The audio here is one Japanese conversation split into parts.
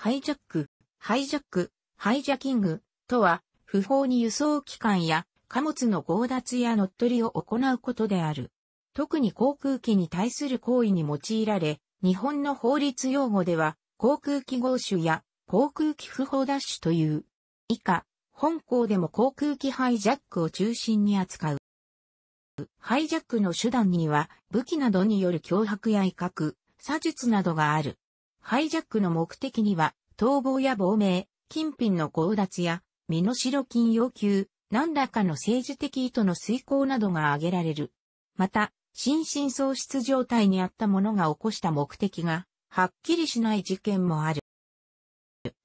ハイジャック、ハイジャック、ハイジャキングとは、不法に輸送機関や貨物の強奪や乗っ取りを行うことである。特に航空機に対する行為に用いられ、日本の法律用語では、航空機合取や航空機不法奪取という。以下、本校でも航空機ハイジャックを中心に扱う。ハイジャックの手段には武器などによる脅迫や威嚇、詐術などがある。ハイジャックの目的には、逃亡や亡命、金品の強奪や、身代金要求、何らかの政治的意図の遂行などが挙げられる。また、心神喪失状態にあった者が起こした目的が、はっきりしない事件もある。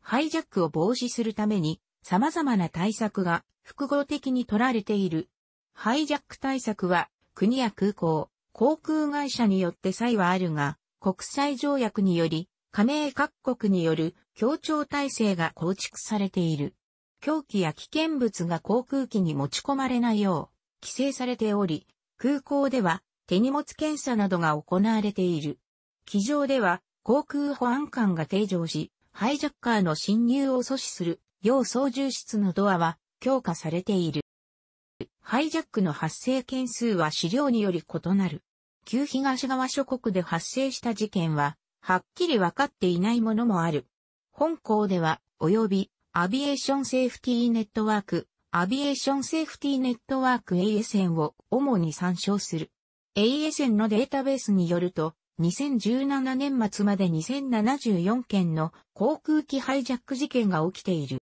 ハイジャックを防止するために、様々な対策が複合的に取られている。ハイジャック対策は、国や空港、航空会社によって差異はあるが、国際条約により、加盟各国による協調体制が構築されている。狂気や危険物が航空機に持ち込まれないよう規制されており、空港では手荷物検査などが行われている。機上では航空保安官が定常し、ハイジャッカーの侵入を阻止する、要操縦室のドアは強化されている。ハイジャックの発生件数は資料により異なる。旧東側諸国で発生した事件は、はっきりわかっていないものもある。本校では、及び、アビエーションセーフティーネットワーク、アビエーションセーフティーネットワーク ASN を主に参照する。ASN のデータベースによると、2017年末まで2074件の航空機ハイジャック事件が起きている。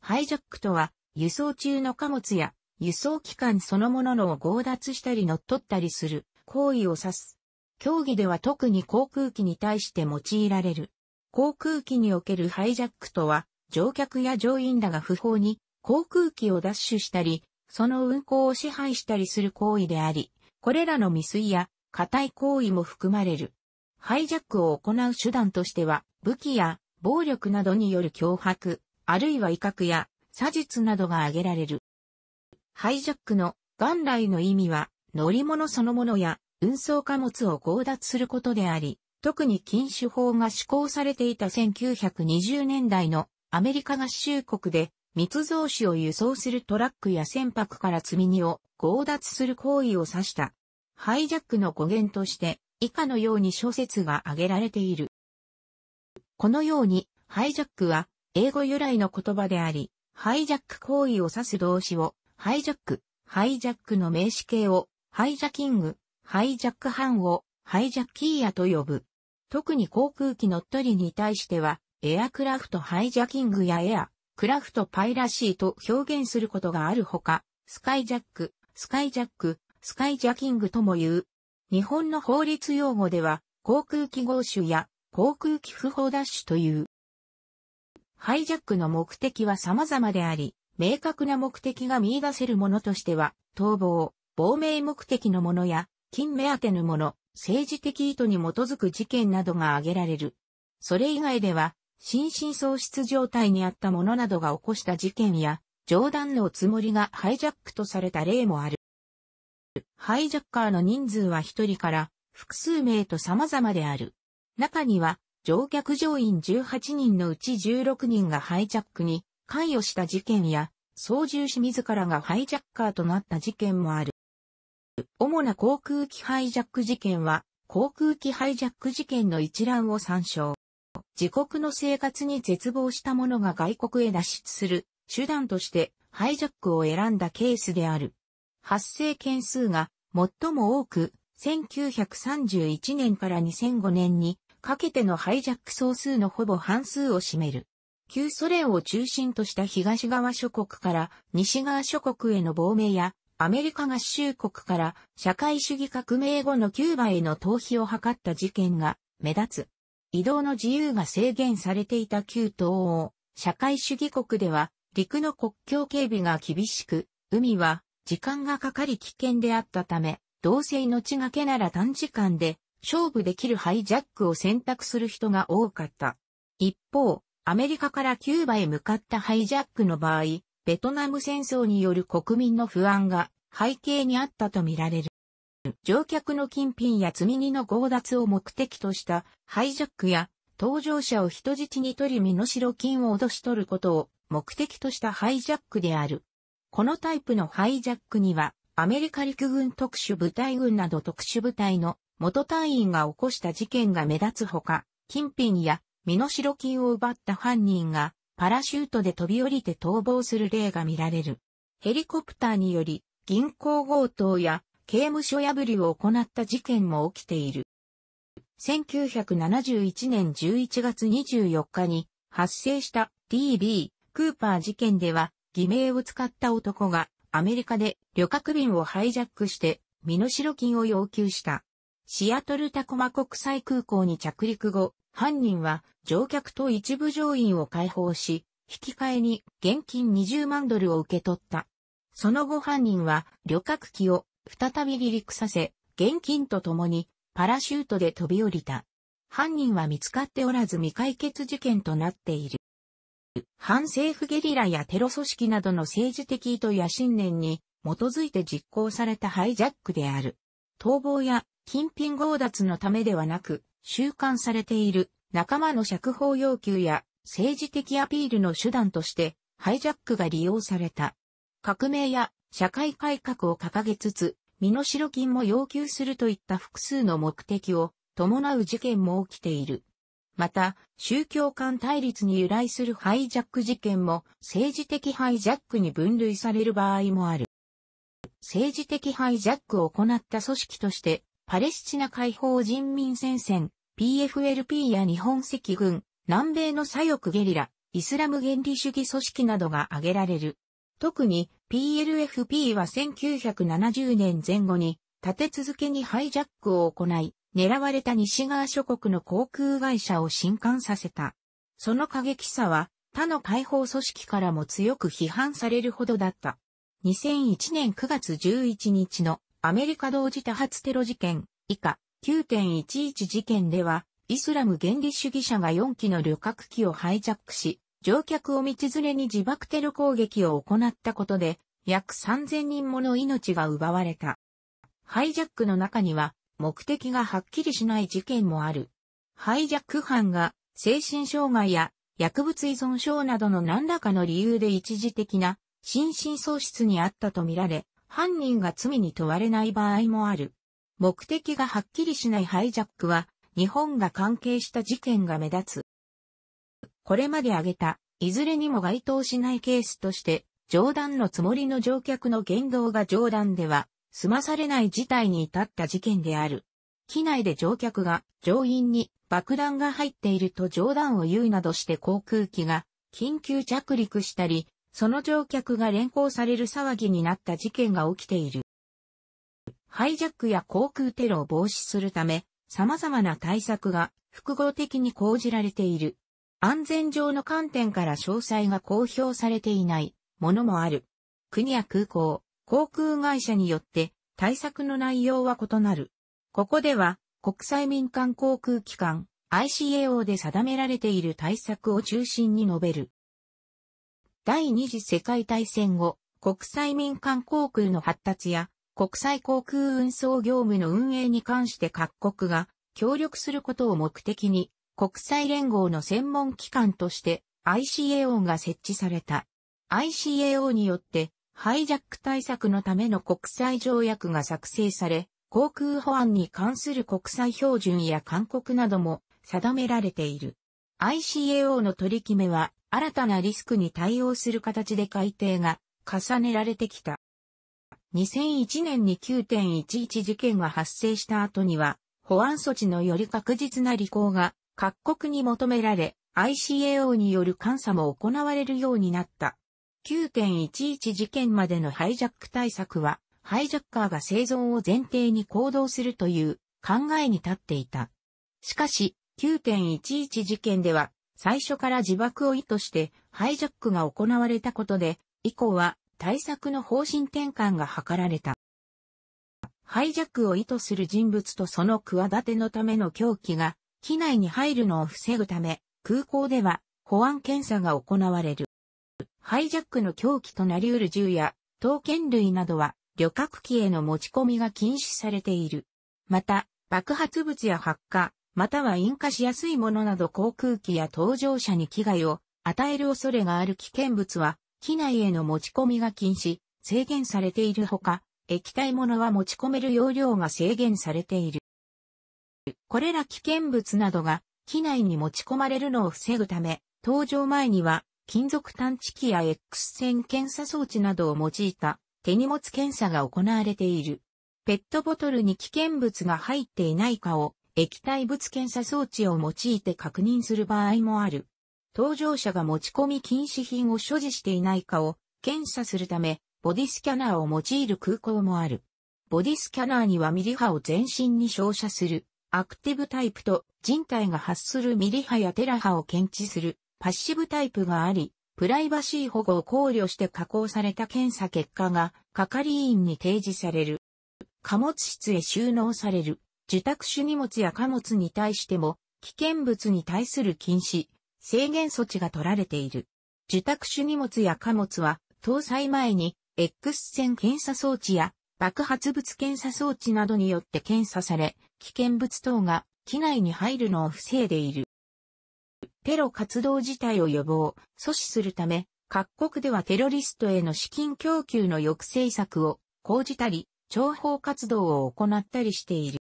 ハイジャックとは、輸送中の貨物や、輸送機関そのもののを強奪したり乗っ取ったりする行為を指す。競技では特に航空機に対して用いられる。航空機におけるハイジャックとは、乗客や乗員らが不法に航空機を奪取したり、その運航を支配したりする行為であり、これらの未遂や固い行為も含まれる。ハイジャックを行う手段としては、武器や暴力などによる脅迫、あるいは威嚇や詐術などが挙げられる。ハイジャックの元来の意味は、乗り物そのものや運送貨物を強奪することであり、特に禁酒法が施行されていた1920年代のアメリカ合衆国で密造酒を輸送するトラックや船舶から積み荷を強奪する行為を指した。ハイジャックの語源として以下のように諸説が挙げられている。このようにハイジャックは英語由来の言葉であり、ハイジャック行為を指す動詞をハイジャック、ハイジャックの名詞形をハイジャキング、ハイジャック犯をハイジャッキーヤと呼ぶ。特に航空機乗っ取りに対しては、エアクラフトハイジャキングやエア、クラフトパイラシーと表現することがあるほか、スカイジャック、スカイジャック、スカイジャキングとも言う。日本の法律用語では、航空機合衆や航空機不法奪取という。ハイジャックの目的は様々であり、明確な目的が見出せるものとしては、逃亡、亡命目的のものや、金目当てのもの、政治的意図に基づく事件などが挙げられる。それ以外では、心神喪失状態にあった者などが起こした事件や、冗談のつもりがハイジャックとされた例もある。ハイジャッカーの人数は一人から複数名と様々である。中には、乗客乗員18人のうち16人がハイジャックに関与した事件や、操縦士自らがハイジャッカーとなった事件もある。主な航空機ハイジャック事件は、航空機ハイジャック事件の一覧を参照。自国の生活に絶望した者が外国へ脱出する手段としてハイジャックを選んだケースである。発生件数が最も多く、1931年から2005年にかけてのハイジャック総数のほぼ半数を占める。旧ソ連を中心とした東側諸国から西側諸国への亡命やアメリカ合衆国から社会主義革命後のキューバへの逃避を図った事件が目立つ。移動の自由が制限されていた旧東欧、社会主義国では陸の国境警備が厳しく、海は時間がかかり危険であったため、同性の血がけなら短時間で勝負できるハイジャックを選択する人が多かった。一方、アメリカからキューバへ向かったハイジャックの場合、ベトナム戦争による国民の不安が背景にあったとみられる。乗客の金品や積み荷の強奪を目的としたハイジャックや搭乗者を人質に取り身代金を脅し取ることを目的としたハイジャックである。このタイプのハイジャックにはアメリカ陸軍特殊部隊軍など特殊部隊の元隊員が起こした事件が目立つほか、金品や身代金を奪った犯人がパラシュートで飛び降りて逃亡する例が見られる。ヘリコプターにより銀行強盗や刑務所破りを行った事件も起きている。1971年11月24日に発生した DB クーパー事件では偽名を使った男がアメリカで旅客便をハイジャックして身代金を要求した。シアトルタコマ国際空港に着陸後、犯人は乗客と一部乗員を解放し、引き換えに現金20万ドルを受け取った。その後犯人は旅客機を再び離陸させ、現金と共にパラシュートで飛び降りた。犯人は見つかっておらず未解決事件となっている。反政府ゲリラやテロ組織などの政治的意図や信念に基づいて実行されたハイジャックである。逃亡や金品強奪のためではなく、収監されている仲間の釈放要求や政治的アピールの手段としてハイジャックが利用された。革命や社会改革を掲げつつ、身代金も要求するといった複数の目的を伴う事件も起きている。また、宗教間対立に由来するハイジャック事件も政治的ハイジャックに分類される場合もある。政治的ハイジャックを行った組織として、パレスチナ解放人民戦線 PFLP や日本赤軍、南米の左翼ゲリラ、イスラム原理主義組織などが挙げられる。特に PLFP は1970年前後に立て続けにハイジャックを行い、狙われた西側諸国の航空会社を震撼させた。その過激さは他の解放組織からも強く批判されるほどだった。2001年9月11日のアメリカ同時多発テロ事件以下9.11事件では、イスラム原理主義者が4機の旅客機をハイジャックし、乗客を道連れに自爆テロ攻撃を行ったことで、約3000人もの命が奪われた。ハイジャックの中には、目的がはっきりしない事件もある。ハイジャック犯が、精神障害や薬物依存症などの何らかの理由で一時的な心神喪失にあったとみられ、犯人が罪に問われない場合もある。目的がはっきりしないハイジャックは、日本が関係した事件が目立つ。これまで挙げた、いずれにも該当しないケースとして、冗談のつもりの乗客の言動が冗談では、済まされない事態に至った事件である。機内で乗客が乗員に爆弾が入っていると冗談を言うなどして航空機が緊急着陸したり、その乗客が連行される騒ぎになった事件が起きている。ハイジャックや航空テロを防止するため、様々な対策が複合的に講じられている。安全上の観点から詳細が公表されていないものもある。国や空港、航空会社によって対策の内容は異なる。ここでは国際民間航空機関 ICAO で定められている対策を中心に述べる。第二次世界大戦後、国際民間航空の発達や国際航空運送業務の運営に関して各国が協力することを目的に国際連合の専門機関として ICAO が設置された。ICAO によってハイジャック対策のための国際条約が作成され、航空保安に関する国際標準や勧告なども定められている。ICAO の取り決めは新たなリスクに対応する形で改定が重ねられてきた。2001年に9.11事件が発生した後には、保安措置のより確実な履行が各国に求められ、ICAO による監査も行われるようになった。9.11事件までのハイジャック対策は、ハイジャッカーが生存を前提に行動するという考えに立っていた。しかし、9.11事件では、最初から自爆を意図してハイジャックが行われたことで、以降は対策の方針転換が図られた。ハイジャックを意図する人物とその企てのための狂気が、機内に入るのを防ぐため、空港では保安検査が行われる。ハイジャックの狂気となり得る銃や、刀剣類などは、旅客機への持ち込みが禁止されている。また、爆発物や発火、または引火しやすいものなど航空機や搭乗者に危害を与える恐れがある危険物は機内への持ち込みが禁止、制限されているほか、液体物は持ち込める容量が制限されている。これら危険物などが機内に持ち込まれるのを防ぐため、搭乗前には金属探知機や X 線検査装置などを用いた手荷物検査が行われている。ペットボトルに危険物が入っていないかを液体物検査装置を用いて確認する場合もある。搭乗者が持ち込み禁止品を所持していないかを検査するため、ボディスキャナーを用いる空港もある。ボディスキャナーにはミリ波を全身に照射するアクティブタイプと人体が発するミリ波やテラ波を検知するパッシブタイプがあり、プライバシー保護を考慮して加工された検査結果が係員に提示される。貨物室へ収納される。受託種荷物や貨物に対しても危険物に対する禁止、制限措置が取られている。受託種荷物や貨物は、搭載前に X 線検査装置や爆発物検査装置などによって検査され、危険物等が機内に入るのを防いでいる。テロ活動自体を予防、阻止するため、各国ではテロリストへの資金供給の抑制策を講じたり、諜報活動を行ったりしている。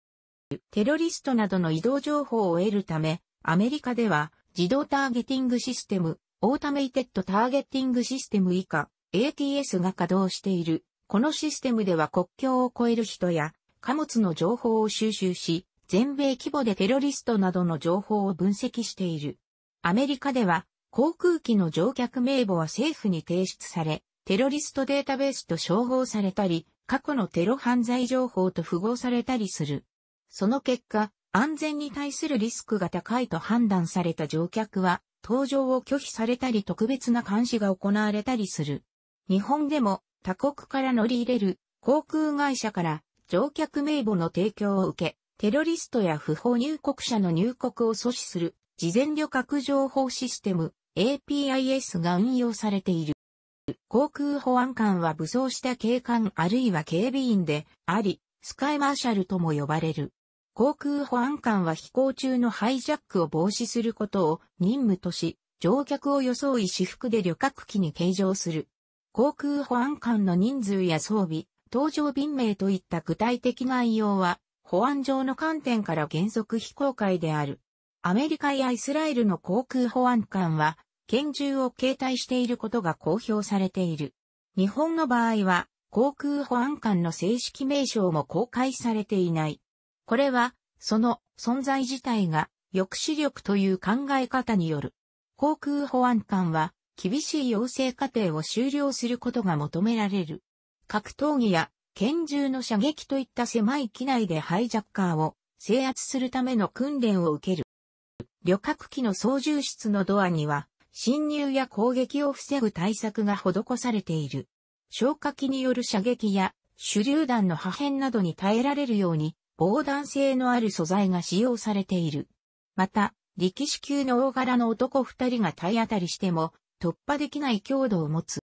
テロリストなどの移動情報を得るため、アメリカでは自動ターゲティングシステム、オータメイテッドターゲティングシステム以下、ATS が稼働している。このシステムでは国境を越える人や貨物の情報を収集し、全米規模でテロリストなどの情報を分析している。アメリカでは航空機の乗客名簿は政府に提出され、テロリストデータベースと称号されたり、過去のテロ犯罪情報と符合されたりする。その結果、安全に対するリスクが高いと判断された乗客は、搭乗を拒否されたり特別な監視が行われたりする。日本でも他国から乗り入れる航空会社から乗客名簿の提供を受け、テロリストや不法入国者の入国を阻止する事前旅客情報システム APIS が運用されている。航空保安官は武装した警官あるいは警備員であり、スカイマーシャルとも呼ばれる。航空保安官は飛行中のハイジャックを防止することを任務とし、乗客を装い私服で旅客機に計上する。航空保安官の人数や装備、搭乗便名といった具体的内容は、保安上の観点から原則非公開である。アメリカやイスラエルの航空保安官は、拳銃を携帯していることが公表されている。日本の場合は、航空保安官の正式名称も公開されていない。これは、その存在自体が抑止力という考え方による。航空保安官は、厳しい要請過程を終了することが求められる。格闘技や拳銃の射撃といった狭い機内でハイジャッカーを制圧するための訓練を受ける。旅客機の操縦室のドアには侵入や攻撃を防ぐ対策が施されている。消火器による射撃や手榴弾の破片などに耐えられるように防弾性のある素材が使用されている。また、力士級の大柄の男二人が体当たりしても突破できない強度を持つ。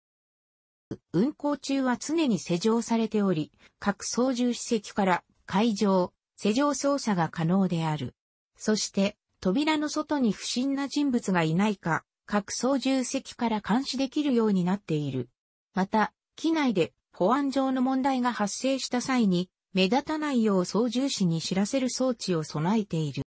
運行中は常に施錠されており、各操縦施設から会場、施錠操作が可能である。そして、扉の外に不審な人物がいないか、各操縦席から監視できるようになっている。また、機内で保安上の問題が発生した際に、目立たないよう操縦士に知らせる装置を備えている。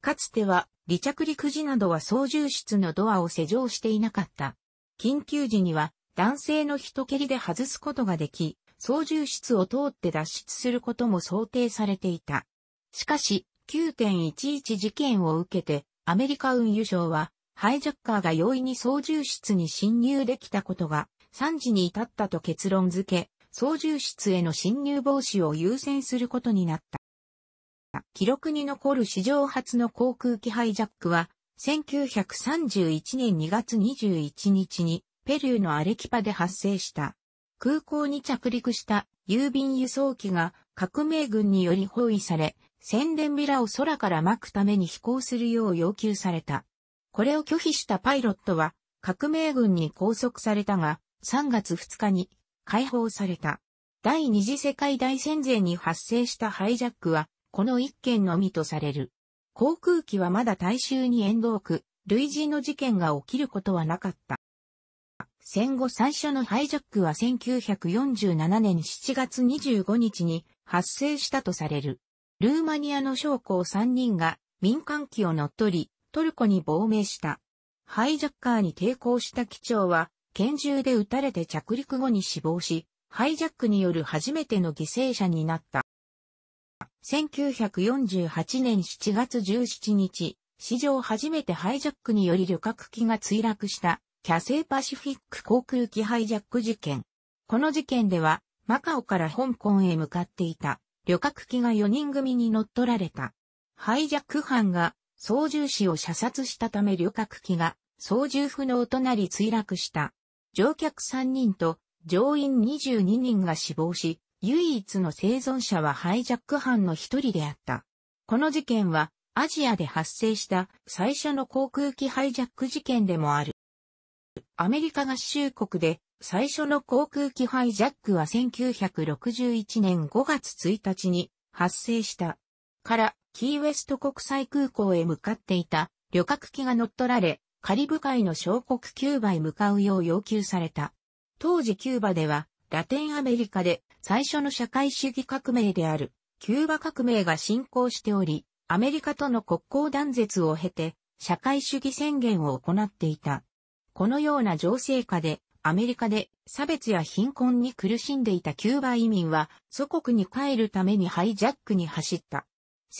かつては離着陸時などは操縦室のドアを施錠していなかった。緊急時には男性の人蹴りで外すことができ、操縦室を通って脱出することも想定されていた。しかし、9.11事件を受けて、アメリカ運輸省は、ハイジャッカーが容易に操縦室に侵入できたことが、3時に至ったと結論付け、操縦室への侵入防止を優先することになった。記録に残る史上初の航空機ハイジャックは、1931年2月21日に、ペルーのアレキパで発生した。空港に着陸した郵便輸送機が革命軍により包囲され、宣伝ビラを空から巻くために飛行するよう要求された。これを拒否したパイロットは、革命軍に拘束されたが、3月2日に解放された。第二次世界大戦前に発生したハイジャックは、この一件のみとされる。航空機はまだ大衆に遠動く、類似の事件が起きることはなかった。戦後最初のハイジャックは1947年7月25日に発生したとされる。ルーマニアの将校3人が民間機を乗っ取り、トルコに亡命した。ハイジャッカーに抵抗した機長は拳銃で撃たれて着陸後に死亡し、ハイジャックによる初めての犠牲者になった。1948年7月17日、史上初めてハイジャックにより旅客機が墜落したキャセイパシフィック航空機ハイジャック事件。この事件では、マカオから香港へ向かっていた旅客機が4人組に乗っ取られた。ハイジャック犯が操縦士を射殺したため旅客機が操縦不能となり墜落した。乗客3人と乗員22人が死亡し、唯一の生存者はハイジャック犯の一人であった。この事件はアジアで発生した最初の航空機ハイジャック事件でもある。アメリカ合衆国で最初の航空機ハイジャックは1961年5月1日に発生した。から、キーウェスト国際空港へ向かっていた旅客機が乗っ取られ、カリブ海の小国キューバへ向かうよう要求された。当時キューバでは、ラテンアメリカで最初の社会主義革命である、キューバ革命が進行しており、アメリカとの国交断絶を経て、社会主義宣言を行っていた。このような情勢下で、アメリカで差別や貧困に苦しんでいたキューバ移民は祖国に帰るためにハイジャックに走った。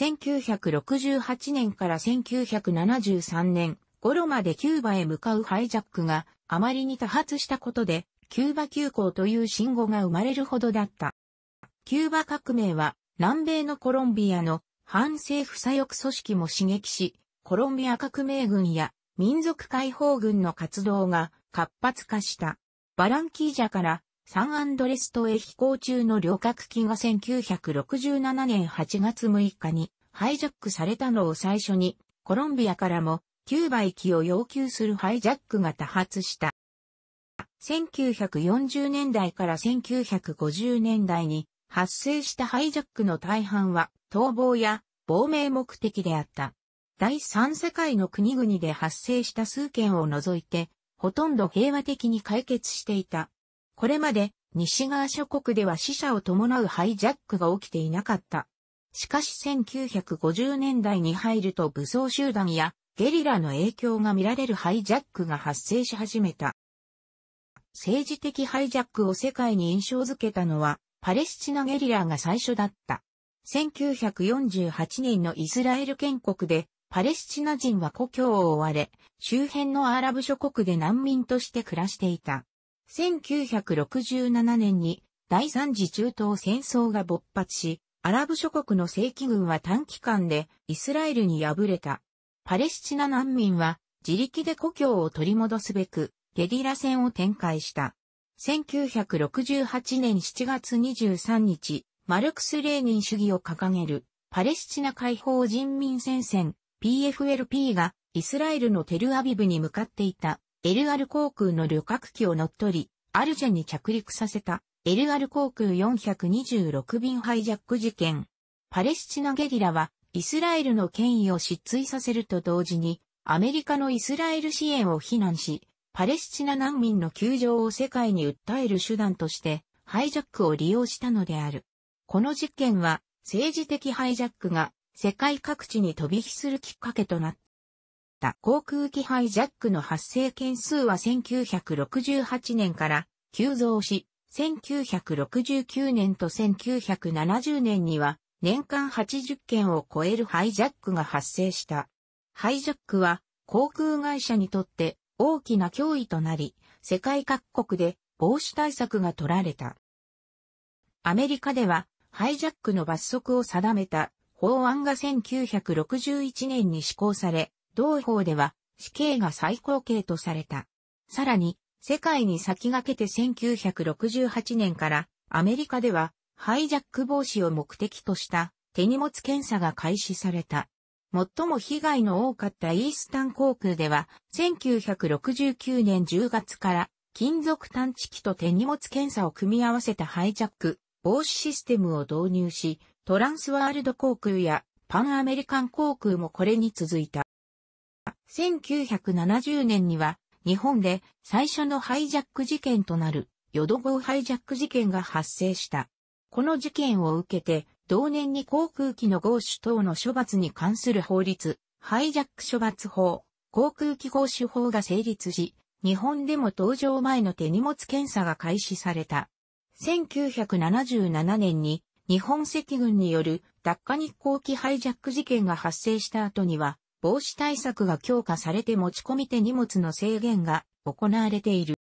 1968年から1973年、頃までキューバへ向かうハイジャックがあまりに多発したことで、キューバ急行という信号が生まれるほどだった。キューバ革命は南米のコロンビアの反政府左翼組織も刺激し、コロンビア革命軍や民族解放軍の活動が活発化した。バランキージャからサンアンドレストへ飛行中の旅客機が1967年8月6日にハイジャックされたのを最初にコロンビアからもバ倍きを要求するハイジャックが多発した。1940年代から1950年代に発生したハイジャックの大半は逃亡や亡命目的であった。第三世界の国々で発生した数件を除いて、ほとんど平和的に解決していた。これまで西側諸国では死者を伴うハイジャックが起きていなかった。しかし1950年代に入ると武装集団やゲリラの影響が見られるハイジャックが発生し始めた。政治的ハイジャックを世界に印象づけたのは、パレスチナゲリラが最初だった。1948年のイスラエル建国で、パレスチナ人は故郷を追われ、周辺のアラブ諸国で難民として暮らしていた。1967年に第三次中東戦争が勃発し、アラブ諸国の正規軍は短期間でイスラエルに敗れた。パレスチナ難民は自力で故郷を取り戻すべくゲリラ戦を展開した。1968年7月23日、マルクス・レーニン主義を掲げるパレスチナ解放人民戦線 PFLP がイスラエルのテルアビブに向かっていたエルアル航空の旅客機を乗っ取り、アルジェに着陸させたエルアル航空426便ハイジャック事件。パレスチナゲリラはイスラエルの権威を失墜させると同時に、アメリカのイスラエル支援を非難し、パレスチナ難民の窮状を世界に訴える手段として、ハイジャックを利用したのである。この事件は、政治的ハイジャックが世界各地に飛び火するきっかけとなった。航空機ハイジャックの発生件数は1968年から急増し、1969年と1970年には年間80件を超えるハイジャックが発生した。ハイジャックは航空会社にとって大きな脅威となり、世界各国で防止対策が取られた。アメリカではハイジャックの罰則を定めた法案が1961年に施行され、同法では死刑が最高刑とされた。さらに、世界に先駆けて1968年からアメリカではハイジャック防止を目的とした手荷物検査が開始された。最も被害の多かったイースタン航空では、1969年10月から金属探知機と手荷物検査を組み合わせたハイジャック防止システムを導入し、トランスワールド航空やパンアメリカン航空もこれに続いた。1970年には日本で最初のハイジャック事件となる、ヨド号ハイジャック事件が発生した。この事件を受けて、同年に航空機の合手等の処罰に関する法律、ハイジャック処罰法、航空機合手法が成立し、日本でも搭乗前の手荷物検査が開始された。1977年に日本赤軍による脱下日航機ハイジャック事件が発生した後には、防止対策が強化されて持ち込み手荷物の制限が行われている。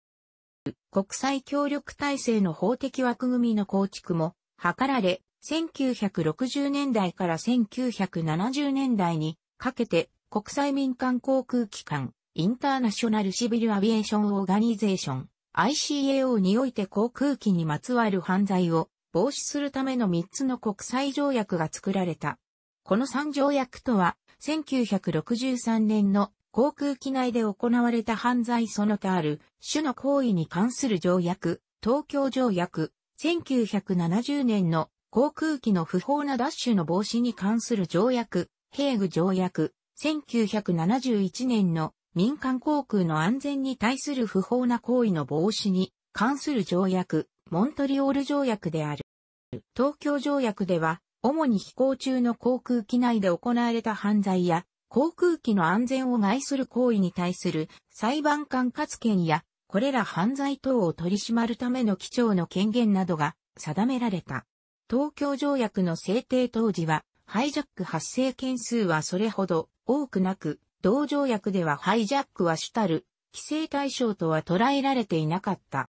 国際協力体制の法的枠組みの構築も図られ、1960年代から1970年代にかけて国際民間航空機関、インターナショナルシビルアビエーションオーガニゼーション、ICAO において航空機にまつわる犯罪を防止するための3つの国際条約が作られた。この3条約とは、1963年の航空機内で行われた犯罪その他ある種の行為に関する条約、東京条約、1970年の航空機の不法な奪取の防止に関する条約、ヘーグ条約、1971年の民間航空の安全に対する不法な行為の防止に関する条約、モントリオール条約である。東京条約では、主に飛行中の航空機内で行われた犯罪や、航空機の安全を害する行為に対する裁判官活権やこれら犯罪等を取り締まるための基調の権限などが定められた。東京条約の制定当時は、ハイジャック発生件数はそれほど多くなく、同条約ではハイジャックは主たる規制対象とは捉えられていなかった。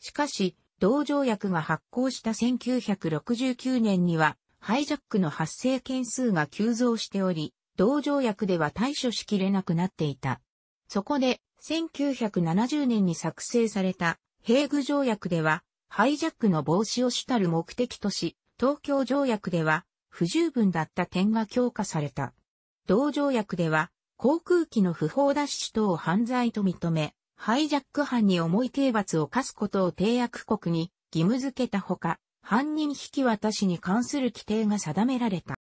しかし、同条約が発行した1969年には、ハイジャックの発生件数が急増しており、同条約では対処しきれなくなっていた。そこで、1970年に作成されたヘーグ条約では、ハイジャックの防止を主たる目的とし、東京条約では不十分だった点が強化された。同条約では、航空機の不法脱出等を犯罪と認め、ハイジャック犯に重い刑罰を課すことを締約国に義務付けたほか、犯人引き渡しに関する規定が定められた。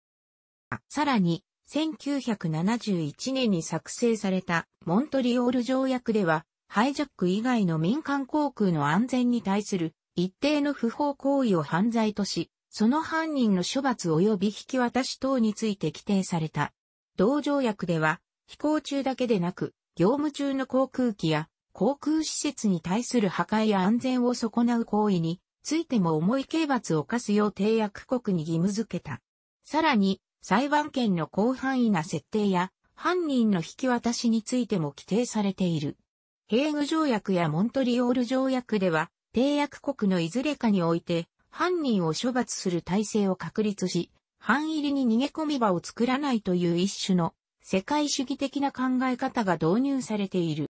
さらに、1971年に作成されたモントリオール条約では、ハイジャック以外の民間航空の安全に対する一定の不法行為を犯罪とし、その犯人の処罰及び引き渡し等について規定された。同条約では、飛行中だけでなく、業務中の航空機や航空施設に対する破壊や安全を損なう行為についても重い刑罰を課すよう締約国に義務付けた。さらに、裁判権の広範囲な設定や犯人の引き渡しについても規定されている。ヘーグ条約やモントリオール条約では、締約国のいずれかにおいて、犯人を処罰する体制を確立し、範囲入りに逃げ込み場を作らないという一種の世界主義的な考え方が導入されている。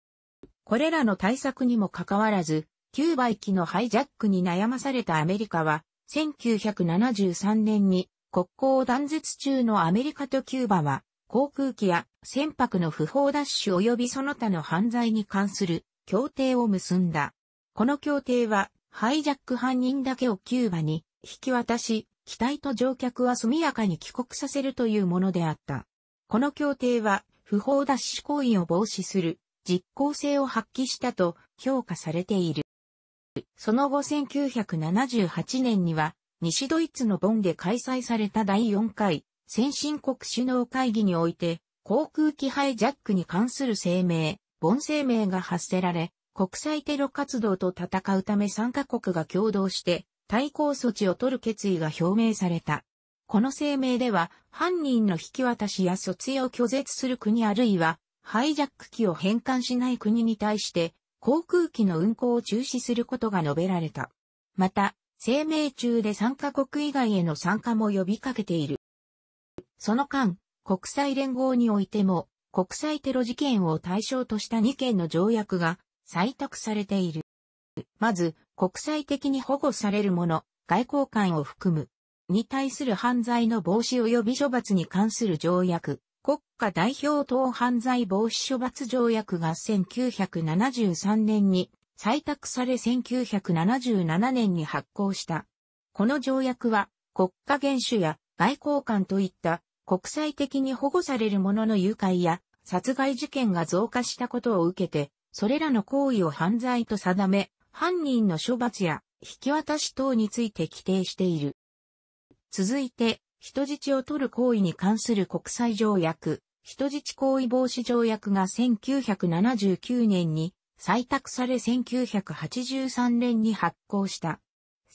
これらの対策にもかかわらず、キューバ行きのハイジャックに悩まされたアメリカは、1973年に国交を断絶中のアメリカとキューバは、航空機や船舶の不法奪取及びその他の犯罪に関する協定を結んだ。この協定は、ハイジャック犯人だけをキューバに引き渡し、機体と乗客は速やかに帰国させるというものであった。この協定は、不法奪取行為を防止する実効性を発揮したと評価されている。その後1978年には西ドイツのボンで開催された第4回先進国首脳会議において、航空機ハイジャックに関する声明、ボン声明が発せられ、国際テロ活動と戦うため3カ国が共同して対抗措置を取る決意が表明された。この声明では、犯人の引き渡しや卒業を拒絶する国あるいは、ハイジャック機を返還しない国に対して、航空機の運航を中止することが述べられた。また、声明中で参加国以外への参加も呼びかけている。その間、国際連合においても、国際テロ事件を対象とした2件の条約が採択されている。まず、国際的に保護される者、外交官を含む、に対する犯罪の防止及び処罰に関する条約、国家代表等犯罪防止処罰条約が1973年に採択され1977年に発行した。この条約は国家元首や外交官といった国際的に保護される者の誘拐や殺害事件が増加したことを受けて、それらの行為を犯罪と定め、犯人の処罰や引き渡し等について規定している。続いて、人質を取る行為に関する国際条約、人質行為防止条約が1979年に採択され1983年に発行した。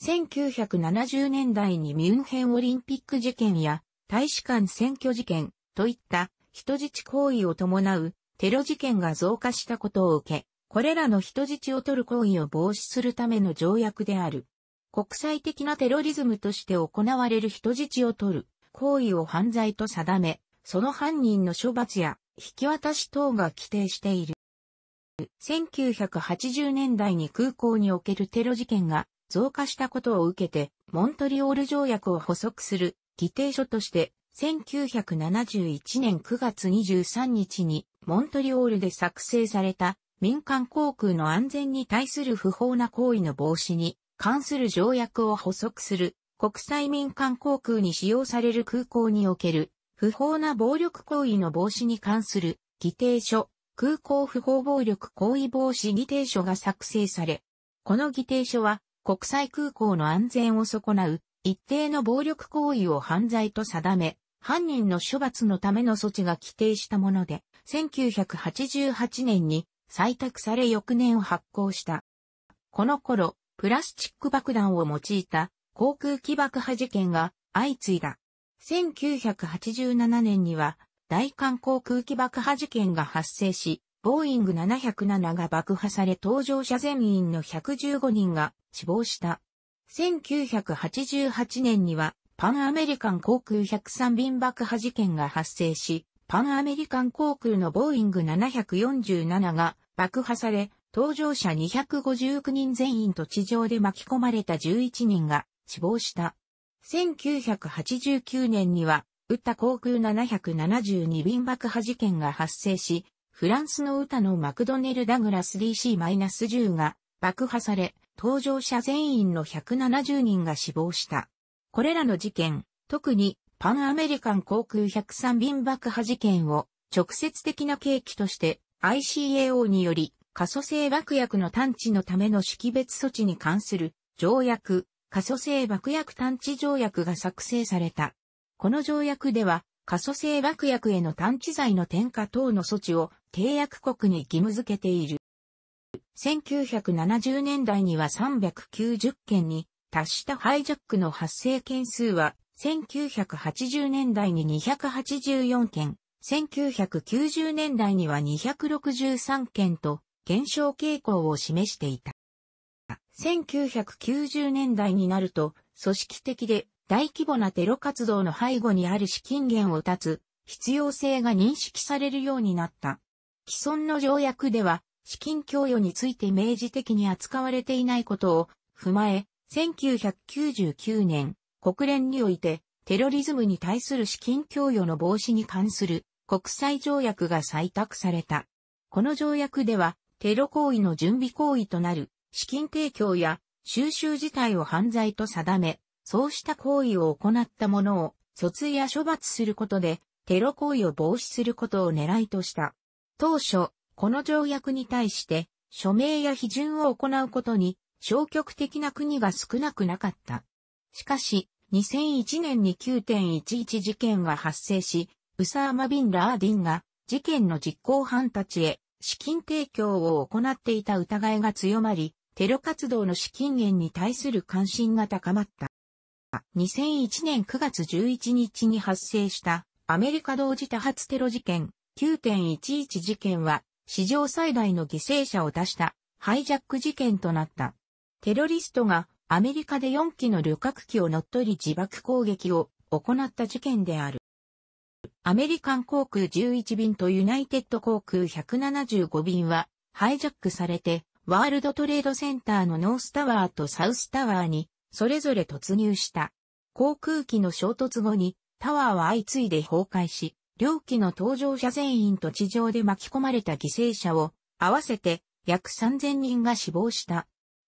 1970年代にミュンヘンオリンピック事件や大使館選挙事件といった人質行為を伴うテロ事件が増加したことを受け、これらの人質を取る行為を防止するための条約である。国際的なテロリズムとして行われる人質を取る行為を犯罪と定め、その犯人の処罰や引き渡し等が規定している。1980年代に空港におけるテロ事件が増加したことを受けて、モントリオール条約を補足する議定書として、1971年9月23日にモントリオールで作成された民間航空の安全に対する不法な行為の防止に関する条約を補足する国際民間航空に使用される空港における不法な暴力行為の防止に関する議定書空港不法暴力行為防止議定書が作成され、この議定書は国際空港の安全を損なう一定の暴力行為を犯罪と定め、犯人の処罰のための措置が規定したもので、1988年に採択され翌年を発行した。この頃、プラスチック爆弾を用いた航空機爆破事件が相次いだ。1987年には大韓航空機爆破事件が発生し、ボーイング707が爆破され搭乗者全員の115人が死亡した。1988年にはパンアメリカン航空103便爆破事件が発生し、パンアメリカン航空のボーイング747が爆破され、搭乗者259人全員と地上で巻き込まれた11人が死亡した。1989年にはウタ航空772便爆破事件が発生し、フランスのウタのマクドネル・ダグラス DC-10 が爆破され、搭乗者全員の170人が死亡した。これらの事件、特にパンアメリカン航空103便爆破事件を直接的な契機として ICAO により過疎性爆薬の探知のための識別措置に関する条約、過疎性爆薬探知条約が作成された。この条約では、過疎性爆薬への探知剤の添加等の措置を契約国に義務付けている。1970年代には390件に達したハイジャックの発生件数は1980年代に284件、1990年代には263件と減少傾向を示していた。1990年代になると組織的で大規模なテロ活動の背後にある資金源を断つ必要性が認識されるようになった。既存の条約では資金供与について明示的に扱われていないことを踏まえ、1999年、国連においてテロリズムに対する資金供与の防止に関する国際条約が採択された。この条約では、テロ行為の準備行為となる資金提供や収集自体を犯罪と定め、そうした行為を行った者を訴追や処罰することで、テロ行為を防止することを狙いとした。当初、この条約に対して、署名や批准を行うことに、消極的な国が少なくなかった。しかし、2001年に9.11事件が発生し、ウサーマ・ビン・ラーディンが事件の実行犯たちへ資金提供を行っていた疑いが強まり、テロ活動の資金源に対する関心が高まった。2001年9月11日に発生したアメリカ同時多発テロ事件9.11事件は史上最大の犠牲者を出したハイジャック事件となった。テロリストがアメリカで4機の旅客機を乗っ取り自爆攻撃を行った事件である。アメリカン航空11便とユナイテッド航空175便はハイジャックされてワールドトレードセンターのノースタワーとサウスタワーにそれぞれ突入した。航空機の衝突後に、タワーは相次いで崩壊し、両機の搭乗者全員と地上で巻き込まれた犠牲者を、合わせて約3000人が死亡した。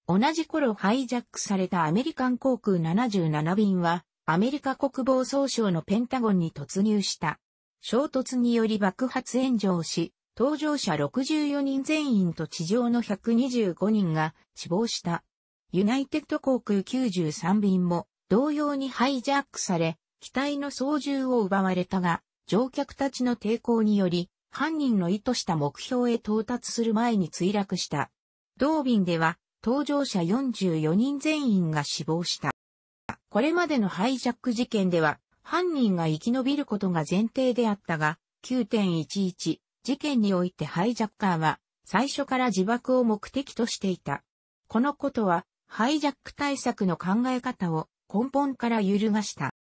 同じ頃ハイジャックされたアメリカン航空77便は、アメリカ国防総省のペンタゴンに突入した。衝突により爆発炎上し、搭乗者64人全員と地上の125人が死亡した。ユナイテッド航空93便も同様にハイジャックされ、機体の操縦を奪われたが、乗客たちの抵抗により、犯人の意図した目標へ到達する前に墜落した。同便では、搭乗者44人全員が死亡した。これまでのハイジャック事件では、犯人が生き延びることが前提であったが、9.11事件においてハイジャッカーは、最初から自爆を目的としていた。このことは、ハイジャック対策の考え方を根本から揺るがした。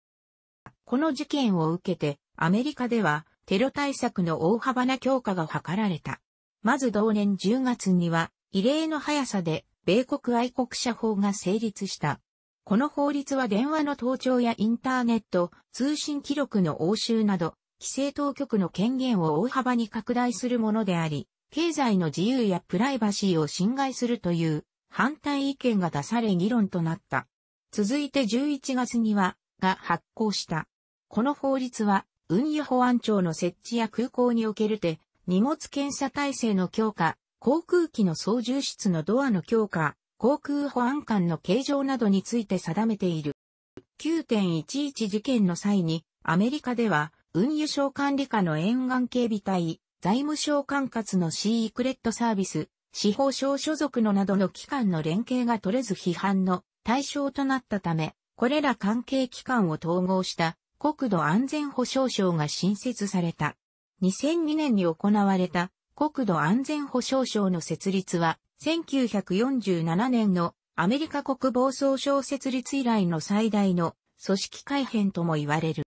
この事件を受けて、アメリカではテロ対策の大幅な強化が図られた。まず同年10月には、異例の速さで米国愛国者法が成立した。この法律は電話の盗聴やインターネット、通信記録の押収など、規制当局の権限を大幅に拡大するものであり、経済の自由やプライバシーを侵害するという反対意見が出され議論となった。続いて11月には、が発行した。この法律は、運輸保安庁の設置や空港における手、荷物検査体制の強化、航空機の操縦室のドアの強化、航空保安官の形状などについて定めている。9.11事件の際に、アメリカでは、運輸省管理下の沿岸警備隊、財務省管轄のシークレットサービス、司法省所属のなどの機関の連携が取れず批判の対象となったため、これら関係機関を統合した国土安全保障省が新設された。2002年に行われた国土安全保障省の設立は、1947年のアメリカ国防総省設立以来の最大の組織改変とも言われる。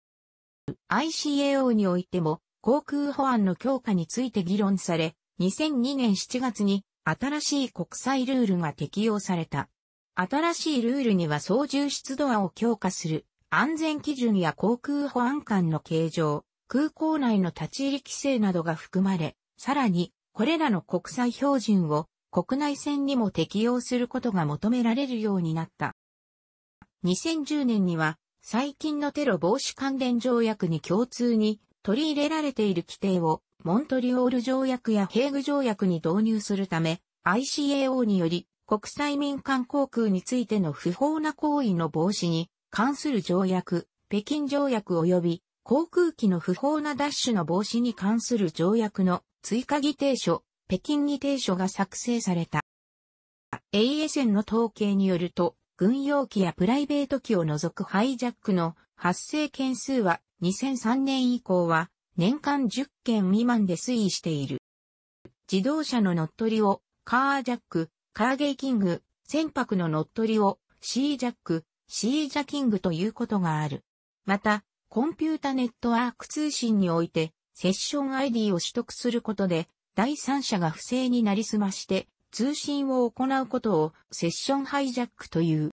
ICAO においても航空保安の強化について議論され、2002年7月に新しい国際ルールが適用された。新しいルールには操縦室ドアを強化する安全基準や航空保安官の形状、空港内の立ち入り規制などが含まれ、さらに、これらの国際標準を国内線にも適用することが求められるようになった。2010年には、最近のテロ防止関連条約に共通に取り入れられている規定をモントリオール条約やヘーグ条約に導入するため、ICAO により国際民間航空についての不法な行為の防止に関する条約、北京条約及び航空機の不法な奪取の防止に関する条約の追加議定書、北京議定書が作成された。ASN の統計によると、軍用機やプライベート機を除くハイジャックの発生件数は2003年以降は年間10件未満で推移している。自動車の乗っ取りをカージャック、カーゲイキング、船舶の乗っ取りをシージャック、シージャキングということがある。また、コンピュータネットワーク通信において、セッション ID を取得することで、第三者が不正になりすまして、通信を行うことをセッションハイジャックという。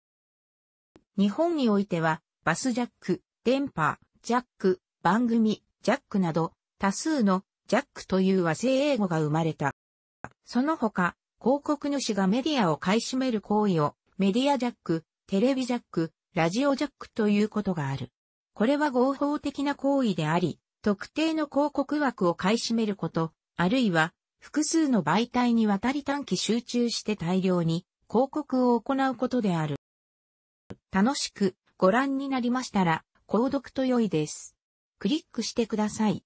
日本においては、バスジャック、電波、ジャック、番組、ジャックなど、多数のジャックという和製英語が生まれた。その他、広告主がメディアを買い占める行為をメディアジャック、テレビジャック、ラジオジャックということがある。これは合法的な行為であり、特定の広告枠を買い占めること、あるいは複数の媒体にわたり短期集中して大量に広告を行うことである。楽しくご覧になりましたら、購読と良いです。クリックしてください。